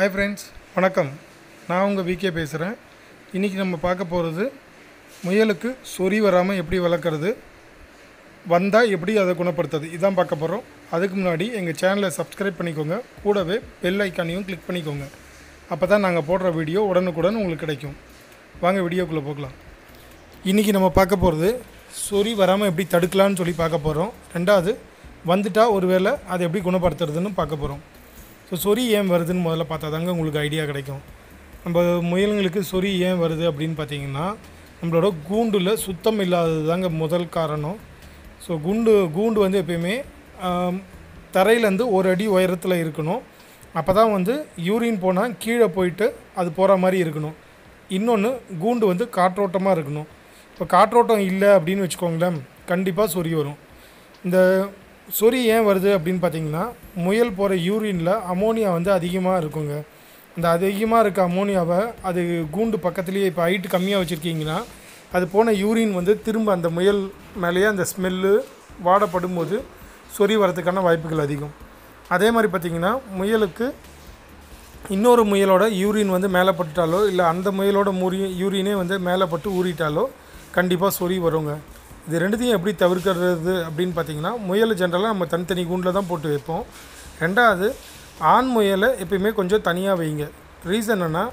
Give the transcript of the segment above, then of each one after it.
hi friends வணக்கம் நான் உங்கள் விகே பேசுகிறேன் இன்றைக்கி நம்ம பார்க்க போகிறது முயலுக்கு சொறி வராமல் எப்படி வளர்க்குறது வந்தால் எப்படி அதை குணப்படுத்துறது இதான் பார்க்க போகிறோம் அதுக்கு முன்னாடி எங்கள் சேனலை சப்ஸ்கிரைப் பண்ணிக்கோங்க கூடவே பெல் ஐக்கானையும் கிளிக் பண்ணிக்கோங்க அப்போ தான் நாங்கள் போடுற வீடியோ உடனுக்குடன் உங்களுக்கு கிடைக்கும் வாங்க வீடியோக்குள்ளே போகலாம் இன்றைக்கி நம்ம பார்க்க போகிறது சொறி வராமல் எப்படி தடுக்கலான்னு சொல்லி பார்க்க போகிறோம் ரெண்டாவது வந்துட்டால் ஒருவேளை அதை எப்படி குணப்படுத்துறதுன்னு பார்க்க போகிறோம் ஸோ சொறி ஏன் வருதுன்னு முதல்ல பார்த்தா தாங்க உங்களுக்கு ஐடியா கிடைக்கும் நம்ம முயலுங்களுக்கு சொறி ஏன் வருது அப்படின்னு பார்த்தீங்கன்னா நம்மளோட கூண்டில் சுத்தம் இல்லாதது தாங்க முதல் காரணம் ஸோ குண்டு கூண்டு வந்து எப்பயுமே தரையிலேருந்து ஒரு அடி உயரத்தில் இருக்கணும் அப்போ தான் வந்து யூரின் போனால் கீழே போயிட்டு அது போகிற மாதிரி இருக்கணும் இன்னொன்று கூண்டு வந்து காற்றோட்டமாக இருக்கணும் இப்போ காற்றோட்டம் இல்லை அப்படின்னு வச்சுக்கோங்களேன் கண்டிப்பாக சொறி வரும் இந்த சொறி ஏன் வருது அப்படின்னு பார்த்தீங்கன்னா முயல் போகிற யூரினில் அமோனியா வந்து அதிகமாக இருக்குங்க அந்த அதிகமாக இருக்க அமோனியாவை அது கூண்டு பக்கத்துலேயே இப்போ ஹைட்டு கம்மியாக வச்சுருக்கீங்கன்னா அது போன யூரின் வந்து திரும்ப அந்த முயல் மேலேயே அந்த ஸ்மெல்லு வாடப்படும் போது சொறி வரதுக்கான வாய்ப்புகள் அதிகம் அதே மாதிரி பார்த்திங்கன்னா முயலுக்கு இன்னொரு முயலோட யூரின் வந்து மேலே பட்டுட்டாலோ இல்லை அந்த முயலோட மூரி யூரினே வந்து மேலே பட்டு ஊறிட்டாலோ கண்டிப்பாக சொறி வருங்க இது ரெண்டுத்தையும் எப்படி தவிர்க்கிறது அப்படின்னு பார்த்தீங்கன்னா முயல் ஜென்ரலாக நம்ம தனித்தனி கூண்டில் தான் போட்டு வைப்போம் ரெண்டாவது ஆண் முயலை எப்பயுமே கொஞ்சம் தனியாக வைங்க ரீசன் என்னென்னா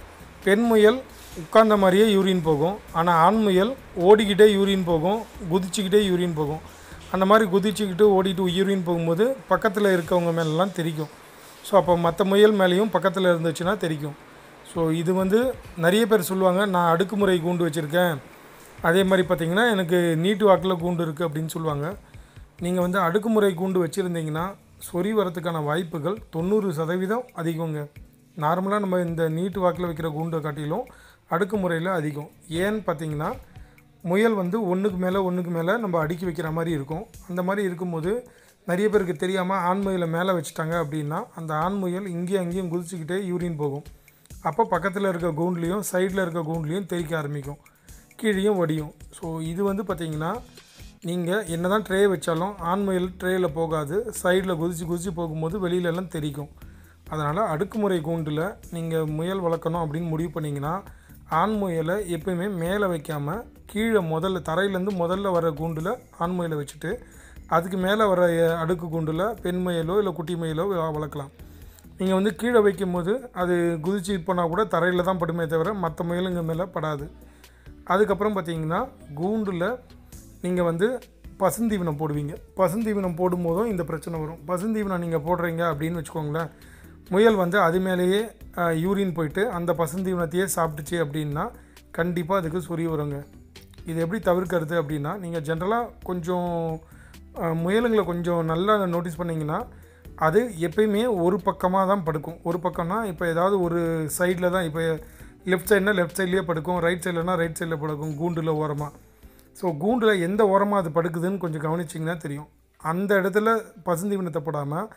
பெண் முயல் உட்கார்ந்த மாதிரியே யூரின் போகும் ஆனால் ஆண் முயல் ஓடிக்கிட்டே யூரின் போகும் குதிச்சுக்கிட்டே யூரின் போகும் அந்த மாதிரி குதிச்சுக்கிட்டு ஓடிட்டு யூரின் போகும்போது பக்கத்தில் இருக்கவங்க மேலெலாம் தெரிக்கும் ஸோ அப்போ மற்ற முயல் மேலேயும் பக்கத்தில் இருந்துச்சுன்னா தெரிக்கும் ஸோ இது வந்து நிறைய பேர் சொல்லுவாங்க நான் அடுக்குமுறை கூண்டு வச்சுருக்கேன் அதே மாதிரி பார்த்திங்கன்னா எனக்கு நீட்டு வாக்கில் கூண்டு இருக்குது அப்படின்னு சொல்லுவாங்க நீங்கள் வந்து அடுக்குமுறை கூண்டு வச்சுருந்தீங்கன்னா சொறி வரத்துக்கான வாய்ப்புகள் தொண்ணூறு சதவீதம் அதிகங்க நார்மலாக நம்ம இந்த நீட்டு வாக்கில் வைக்கிற கூண்டை காட்டிலும் அடுக்குமுறையில் அதிகம் ஏன்னு பார்த்தீங்கன்னா முயல் வந்து ஒன்றுக்கு மேலே ஒன்றுக்கு மேலே நம்ம அடுக்கி வைக்கிற மாதிரி இருக்கும் அந்த மாதிரி இருக்கும்போது நிறைய பேருக்கு தெரியாமல் ஆண் முயலை மேலே வச்சுட்டாங்க அப்படின்னா அந்த ஆண் முயல் இங்கேயும் அங்கேயும் குதிச்சுக்கிட்டே யூரின் போகும் அப்போ பக்கத்தில் இருக்க கூண்ட்லேயும் சைடில் இருக்க கூண்ட்லேயும் தெரிக்க ஆரம்பிக்கும் கீழேயும் வடியும் ஸோ இது வந்து பார்த்திங்கன்னா நீங்கள் என்ன தான் ட்ரே வச்சாலும் ஆண்மையில் ட்ரேயில் போகாது சைடில் குதிச்சு குதிச்சு போகும்போது வெளியிலலாம் தெரிக்கும் அதனால் அடுக்குமுறை கூண்டில் நீங்கள் முயல் வளர்க்கணும் அப்படின்னு முடிவு பண்ணிங்கன்னா ஆண் முயலை எப்பயுமே மேலே வைக்காமல் கீழே முதல்ல தரையிலேருந்து முதல்ல வர கூண்டில் ஆண் முயலை வச்சுட்டு அதுக்கு மேலே வர அடுக்கு கூண்டில் பெண் முயலோ இல்லை குட்டி முயலோ வளர்க்கலாம் நீங்கள் வந்து கீழே வைக்கும்போது அது குதிச்சு போனால் கூட தரையில் தான் படுமே தவிர மற்ற முயலுங்க மேலே படாது அதுக்கப்புறம் பார்த்தீங்கன்னா கூண்டில் நீங்கள் வந்து பசுந்தீவனம் போடுவீங்க பசுந்தீவனம் போடும்போதும் இந்த பிரச்சனை வரும் பசுந்தீவனம் நீங்கள் போடுறீங்க அப்படின்னு வச்சுக்கோங்களேன் முயல் வந்து அது மேலேயே யூரின் போயிட்டு அந்த பசுந்தீவனத்தையே சாப்பிட்டுச்சு அப்படின்னா கண்டிப்பாக அதுக்கு சொறி வருங்க இது எப்படி தவிர்க்கிறது அப்படின்னா நீங்கள் ஜென்ரலாக கொஞ்சம் முயலுங்களை கொஞ்சம் நல்லா நோட்டீஸ் பண்ணிங்கன்னா அது எப்பயுமே ஒரு பக்கமாக தான் படுக்கும் ஒரு பக்கம்னா இப்போ ஏதாவது ஒரு சைடில் தான் இப்போ லெஃப்ட் சைடுனா லெஃப்ட் சைட்லேயே படுக்கும் ரைட் சைட்லனா ரைட் சைடில் படுக்கும் கூண்டில் ஓரமாக ஸோ கூண்டில் எந்த ஓரமாக அது படுக்குதுன்னு கொஞ்சம் கவனிச்சிங்கன்னா தெரியும் அந்த இடத்துல பசுந்தீவனத்தை போடாமல்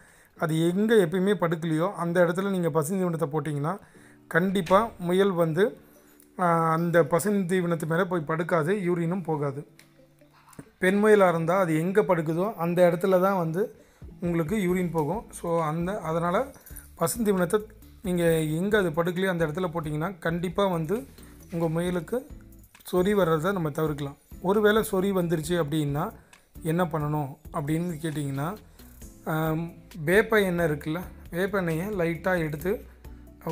அது எங்கே எப்பயுமே படுக்கலையோ அந்த இடத்துல நீங்கள் பசுந்தீவனத்தை போட்டிங்கன்னா கண்டிப்பாக முயல் வந்து அந்த பசுந்தீவனத்து மேலே போய் படுக்காது யூரினும் போகாது பெண் முயலாக இருந்தால் அது எங்கே படுக்குதோ அந்த இடத்துல தான் வந்து உங்களுக்கு யூரின் போகும் ஸோ அந்த அதனால் பசுந்தீவனத்தை நீங்கள் எங்கே அது படுக்கலையோ அந்த இடத்துல போட்டிங்கன்னா கண்டிப்பாக வந்து உங்கள் முயலுக்கு சொறி வர்றதை நம்ம தவிர்க்கலாம் ஒருவேளை சொறி வந்துருச்சு அப்படின்னா என்ன பண்ணணும் அப்படின்னு கேட்டிங்கன்னா வேப்ப எண்ணெய் இருக்குல்ல வேப்ப எண்ணெயை லைட்டாக எடுத்து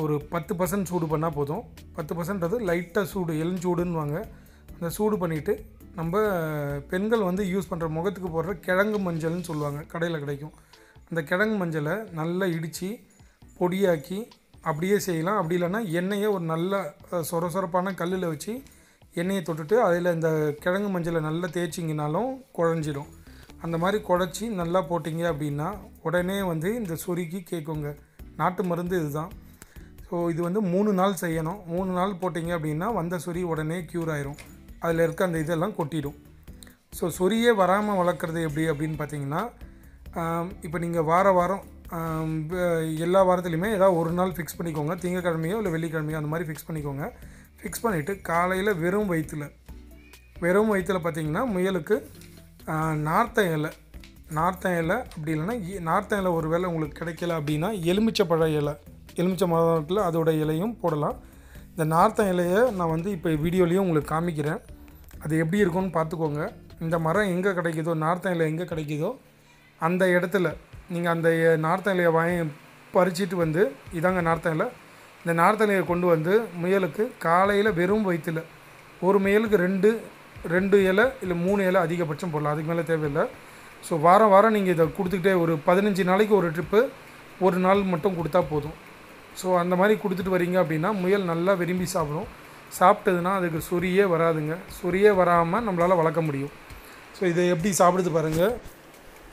ஒரு பத்து பர்சன்ட் சூடு பண்ணால் போதும் பத்து பர்சன்ட் அது லைட்டாக சூடு வாங்க அந்த சூடு பண்ணிவிட்டு நம்ம பெண்கள் வந்து யூஸ் பண்ணுற முகத்துக்கு போடுற கிழங்கு மஞ்சள்னு சொல்லுவாங்க கடையில் கிடைக்கும் அந்த கிழங்கு மஞ்சளை நல்லா இடித்து பொடியாக்கி அப்படியே செய்யலாம் அப்படி இல்லைன்னா எண்ணெயை ஒரு நல்ல சொர சொரப்பான கல்லில் வச்சு எண்ணெயை தொட்டுட்டு அதில் இந்த கிழங்கு மஞ்சளை நல்லா தேய்ச்சிங்கனாலும் குழஞ்சிடும் அந்த மாதிரி குழச்சி நல்லா போட்டிங்க அப்படின்னா உடனே வந்து இந்த சுருக்கி கேட்குங்க நாட்டு மருந்து இதுதான் ஸோ இது வந்து மூணு நாள் செய்யணும் மூணு நாள் போட்டிங்க அப்படின்னா வந்த சொறி உடனே க்யூர் ஆயிரும் அதில் இருக்க அந்த இதெல்லாம் கொட்டிடும் ஸோ சொறியே வராமல் வளர்க்குறது எப்படி அப்படின்னு பார்த்தீங்கன்னா இப்போ நீங்கள் வார வாரம் எல்லா வாரத்துலேயுமே ஏதாவது ஒரு நாள் ஃபிக்ஸ் பண்ணிக்கோங்க திங்கக்கிழமையோ இல்லை வெள்ளிக்கிழமையோ அந்த மாதிரி ஃபிக்ஸ் பண்ணிக்கோங்க ஃபிக்ஸ் பண்ணிவிட்டு காலையில் வெறும் வயிற்றில் வெறும் வயிற்றில் பார்த்திங்கன்னா முயலுக்கு நார்த்த இலை நார்த்த இலை அப்படி இல்லைன்னா நார்த்த இலை ஒரு வேளை உங்களுக்கு கிடைக்கல அப்படின்னா எலுமிச்சை பழ இலை எலுமிச்சை மரத்தில் அதோடய அதோட இலையும் போடலாம் இந்த நார்த்த இலையை நான் வந்து இப்போ வீடியோலேயும் உங்களுக்கு காமிக்கிறேன் அது எப்படி இருக்கும்னு பார்த்துக்கோங்க இந்த மரம் எங்கே கிடைக்குதோ நார்த்த இலை எங்கே கிடைக்குதோ அந்த இடத்துல நீங்கள் அந்த நார்த்தலையை வாங்கி பறிச்சிட்டு வந்து இதாங்க இலை இந்த நார்த்தலையை கொண்டு வந்து முயலுக்கு காலையில் வெறும் வயிற்றில் ஒரு முயலுக்கு ரெண்டு ரெண்டு இலை இல்லை மூணு இலை அதிகபட்சம் போடலாம் அதுக்கு மேலே தேவையில்லை ஸோ வாரம் வாரம் நீங்கள் இதை கொடுத்துக்கிட்டே ஒரு பதினஞ்சு நாளைக்கு ஒரு ட்ரிப்பு ஒரு நாள் மட்டும் கொடுத்தா போதும் ஸோ அந்த மாதிரி கொடுத்துட்டு வரீங்க அப்படின்னா முயல் நல்லா விரும்பி சாப்பிடும் சாப்பிட்டதுன்னா அதுக்கு சொரியே வராதுங்க சொரியே வராமல் நம்மளால் வளர்க்க முடியும் ஸோ இதை எப்படி சாப்பிடுது பாருங்கள்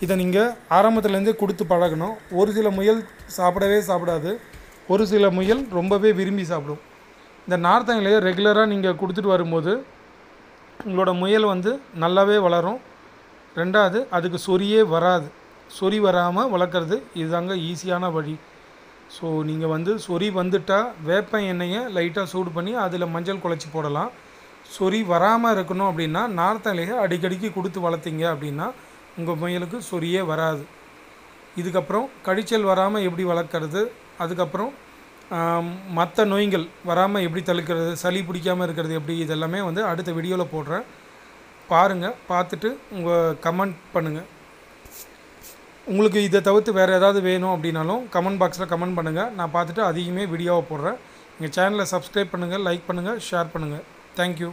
இதை நீங்கள் ஆரம்பத்துலேருந்தே கொடுத்து பழகணும் ஒரு சில முயல் சாப்பிடவே சாப்பிடாது ஒரு சில முயல் ரொம்பவே விரும்பி சாப்பிடும் இந்த நார்த்தங்கலையை ரெகுலராக நீங்கள் கொடுத்துட்டு வரும்போது உங்களோட முயல் வந்து நல்லாவே வளரும் ரெண்டாவது அதுக்கு சொரியே வராது சொறி வராமல் வளர்க்குறது இதுதாங்க ஈஸியான வழி ஸோ நீங்கள் வந்து சொறி வந்துட்டால் வேப்ப எண்ணெயை லைட்டாக சூடு பண்ணி அதில் மஞ்சள் குழச்சி போடலாம் சொறி வராமல் இருக்கணும் அப்படின்னா நார்த்தலையை அடிக்கடிக்கு கொடுத்து வளர்த்திங்க அப்படின்னா உங்கள் முயலுக்கு சொரியே வராது இதுக்கப்புறம் கடிச்சல் வராமல் எப்படி வளர்க்குறது அதுக்கப்புறம் மற்ற நோய்கள் வராமல் எப்படி தழுக்கிறது சளி பிடிக்காமல் இருக்கிறது எப்படி இதெல்லாமே வந்து அடுத்த வீடியோவில் போடுறேன் பாருங்கள் பார்த்துட்டு உங்கள் கமெண்ட் பண்ணுங்கள் உங்களுக்கு இதை தவிர்த்து வேறு ஏதாவது வேணும் அப்படின்னாலும் கமெண்ட் பாக்ஸில் கமெண்ட் பண்ணுங்கள் நான் பார்த்துட்டு அதிகமே வீடியோவை போடுறேன் எங்கள் சேனலை சப்ஸ்கிரைப் பண்ணுங்கள் லைக் பண்ணுங்கள் ஷேர் பண்ணுங்கள் தேங்க்யூ